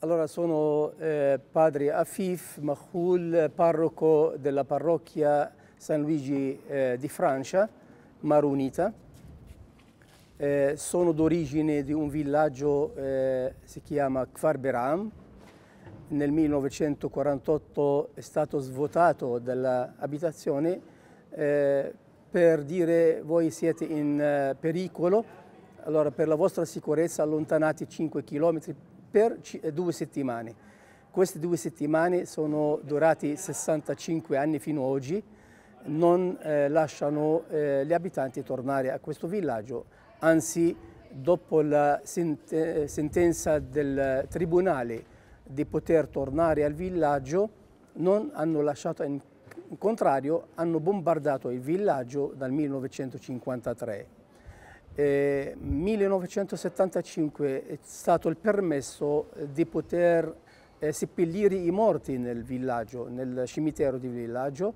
Allora sono eh, padre Afif Mahoul, parroco della parrocchia San Luigi eh, di Francia, Marunita. Eh, sono d'origine di un villaggio, che eh, si chiama Kfarberam. Nel 1948 è stato svuotato dall'abitazione eh, per dire voi siete in eh, pericolo, allora per la vostra sicurezza allontanate 5 km per eh, due settimane. Queste due settimane sono durate 65 anni fino ad oggi, non eh, lasciano eh, gli abitanti tornare a questo villaggio, anzi dopo la eh, sentenza del tribunale di poter tornare al villaggio non hanno lasciato, in contrario hanno bombardato il villaggio dal 1953. Eh, 1975 è stato il permesso eh, di poter eh, seppellire i morti nel villaggio, nel cimitero di villaggio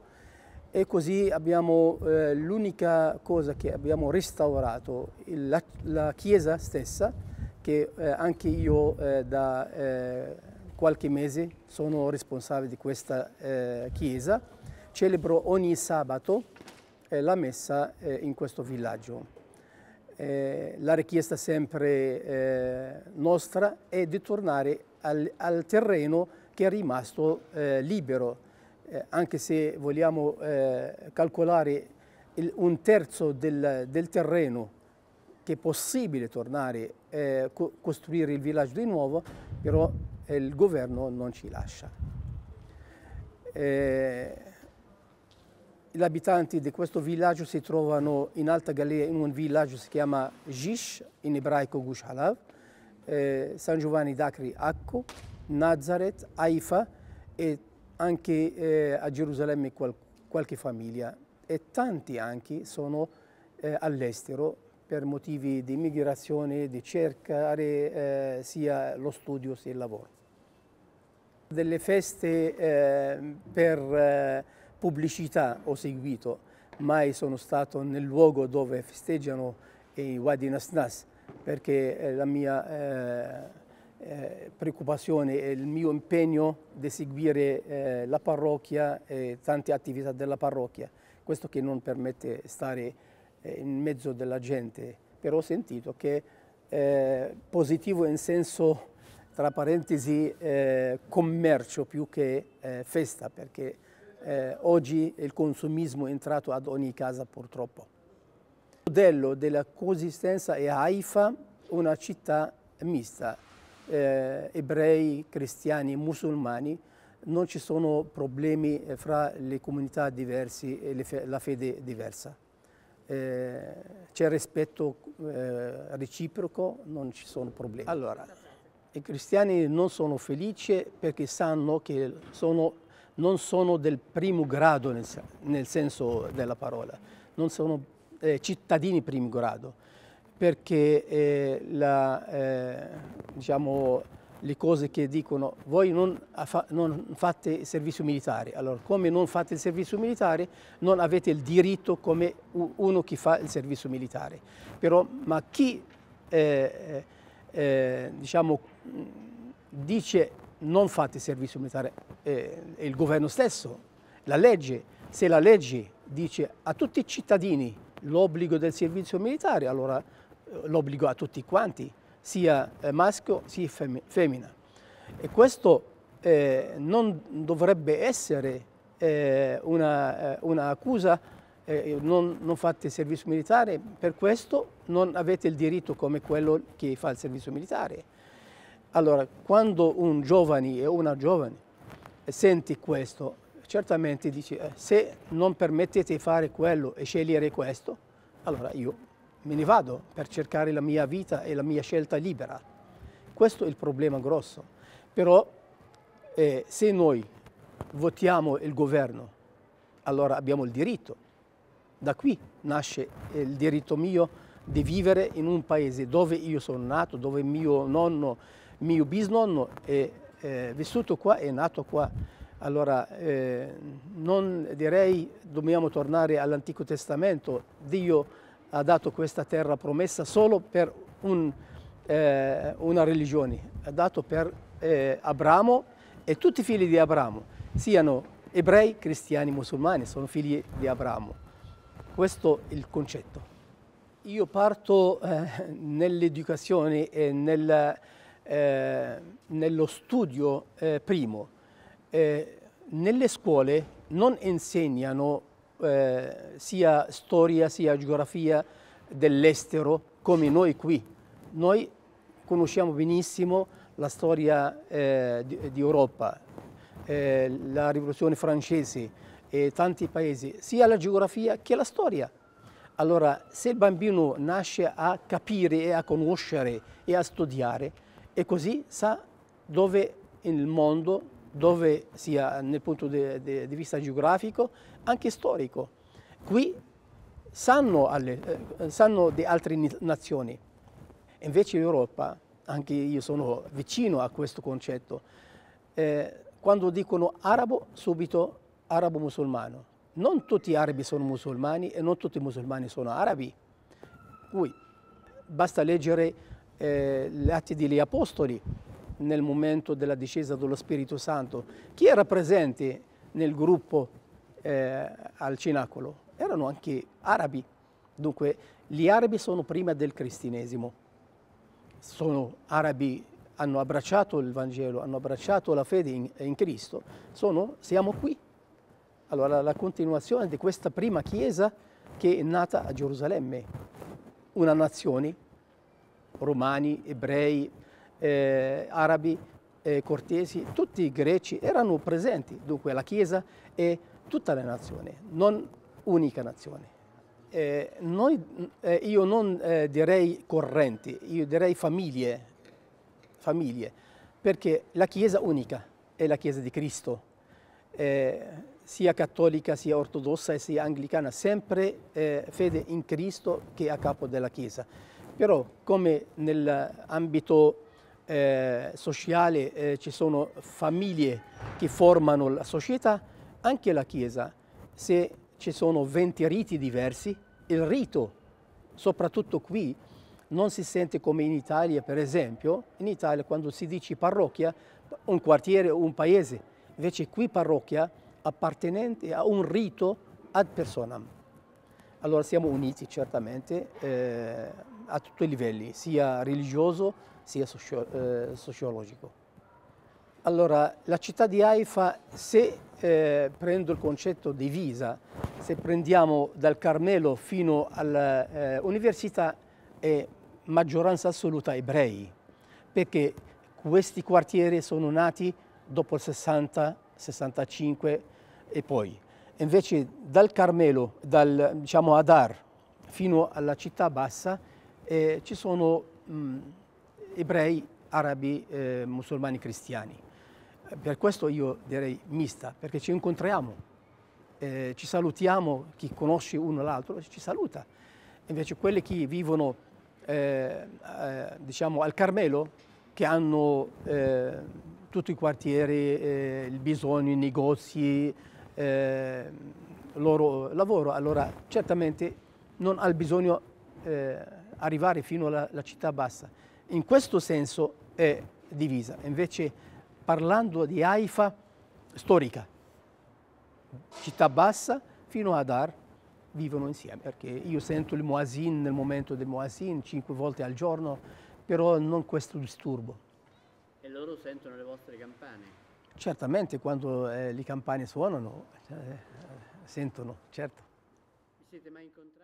e così abbiamo eh, l'unica cosa che abbiamo restaurato, la, la chiesa stessa che eh, anche io eh, da eh, qualche mese sono responsabile di questa chiesa, celebro ogni sabato la messa in questo villaggio. Eh, la richiesta sempre eh, nostra è di tornare al, al terreno che è rimasto eh, libero, eh, anche se vogliamo eh, calcolare il, un terzo del, del, terreno che è possibile tornare a co costruire il villaggio di nuovo, però il governo non ci lascia. Gli abitanti di questo villaggio si trovano in Alta Gallia in un villaggio che si chiama Gish, in ebraico Gush Halav, eh, San Giovanni d'Acri Acco, Nazareth, Haifa e anche eh, a Gerusalemme qual qualche famiglia e tanti anche sono eh, all'estero per motivi di migrazione, di cercare eh, sia lo studio sia il lavoro. Delle feste eh, per eh, pubblicità ho seguito, mai sono stato nel luogo dove festeggiano i Wadi Nas Nas, perché eh, la mia eh, eh, preoccupazione e il mio impegno di seguire eh, la parrocchia e tante attività della parrocchia. Questo che non permette stare eh, in mezzo della gente, però ho sentito che eh, positivo in senso, tra parentesi, eh, commercio più che festa, perché eh, oggi il consumismo è entrato ad ogni casa purtroppo. Il modello della coesistenza è Haifa, una città mista, eh, ebrei, cristiani, musulmani, non ci sono problemi eh, fra le comunità diverse e fe la fede diversa. Eh, c'è rispetto eh, reciproco, non ci sono problemi. Allora, i cristiani non sono felici perché sanno che sono non sono del primo grado nel, nel senso della parola, non sono eh, cittadini primo grado, perché eh, la, eh, diciamo, le cose che dicono voi non, non, fate il servizio militare, allora come non fate il servizio militare non avete il diritto come uno che fa il servizio militare, Però, ma chi eh, eh, eh, diciamo, dice non fate servizio militare, eh, il governo stesso, la legge, se la legge dice a tutti i cittadini l'obbligo del servizio militare, allora eh, l'obbligo a tutti quanti, sia eh, maschio sia femmina. E questo eh, non dovrebbe essere un'accusa, eh, una eh, non, non, fate servizio militare, per questo non avete il diritto come quello che fa il servizio militare. Allora, quando un giovane o una giovane senti questo, certamente dici eh, se non permettete di fare quello e scegliere questo, allora io me ne vado per cercare la mia vita e la mia scelta libera. Questo è il problema grosso. Però eh, se noi votiamo il governo, allora abbiamo il diritto. Da qui nasce eh, il diritto mio di vivere in un paese dove io sono nato, dove mio nonno mio bisnonno è, è vissuto qua, è nato qua. Allora, eh, non direi dobbiamo tornare all'Antico Testamento. Dio ha dato questa terra promessa solo per un, eh, una religione, ha dato per eh, Abramo e tutti i figli di Abramo, siano ebrei, cristiani, musulmani, sono figli di Abramo. Questo è il concetto. Io parto eh, nell'educazione e nella eh, nello studio eh, primo. Eh, nelle scuole non insegnano eh, sia storia sia geografia dell'estero come noi qui. Noi conosciamo benissimo la storia eh, di, di, Europa, la rivoluzione francese e tanti paesi, sia la geografia che la storia. Allora, se il bambino nasce a capire e a conoscere e a studiare, e così sa dove nel mondo, dove sia nel punto di, di, di vista geografico, anche storico. Qui sanno, alle, eh, sanno di altre nazioni. Invece l'Europa, anche io sono vicino a questo concetto, eh, quando dicono arabo, subito arabo musulmano. Non tutti gli arabi sono musulmani e non tutti i musulmani sono arabi. Qui basta leggere eh, gli Atti degli Apostoli nel momento della discesa dello Spirito Santo. Chi era presente nel gruppo eh, al Cinacolo? Erano anche arabi. Dunque, gli arabi sono prima del cristinesimo. Sono arabi, hanno abbracciato il Vangelo, hanno abbracciato la fede in, in Cristo. Sono, siamo qui. Allora, la continuazione di questa prima chiesa che è nata a Gerusalemme, una nazione romani, ebrei, eh, arabi, eh, cortesi, tutti i greci erano presenti, dunque la Chiesa è tutta la nazione, non unica nazione. Eh, noi, eh, io non eh, direi correnti, io direi famiglie, famiglie, perché la Chiesa unica è la Chiesa di Cristo, eh, sia cattolica, sia ortodossa, sia anglicana, sempre fede in Cristo che è a capo della Chiesa. Però come nell'ambito eh, sociale eh, ci sono famiglie che formano la società, anche la Chiesa, se ci sono 20 riti diversi, il rito, soprattutto qui, non si sente come in Italia, per esempio, in Italia quando si dice parrocchia, un quartiere o un paese, invece qui parrocchia appartenente a un rito ad personam. Allora siamo uniti certamente. Eh, a tutti i livelli, sia religioso sia socio eh, sociologico. Allora, la città di Haifa, se eh, prendo il concetto di visa, se prendiamo dal Carmelo fino all'università, eh, è maggioranza assoluta ebrei, perché questi quartieri sono nati dopo il 60, 65 e poi. Invece dal Carmelo, dal diciamo Adar, fino alla città bassa, eh, ci sono mh, mm, ebrei, arabi, eh, musulmani, cristiani. Eh, per questo io direi mista, perché ci incontriamo, eh, ci salutiamo, chi conosce uno l'altro ci saluta. Invece quelli che vivono eh, eh, diciamo al Carmelo, che hanno tutti i quartieri, il bisogno, i negozi, il loro lavoro, allora certamente non ha bisogno eh, arrivare fino alla, alla città bassa. In questo senso è divisa. Invece parlando di Haifa storica, città bassa fino ad Adar vivono insieme perché io sento il Moasin nel momento del Moasin, cinque volte al giorno, però non questo disturbo. E loro sentono le vostre campane? Certamente quando eh, le campane suonano eh, sentono, certo. Vi siete mai incontrati?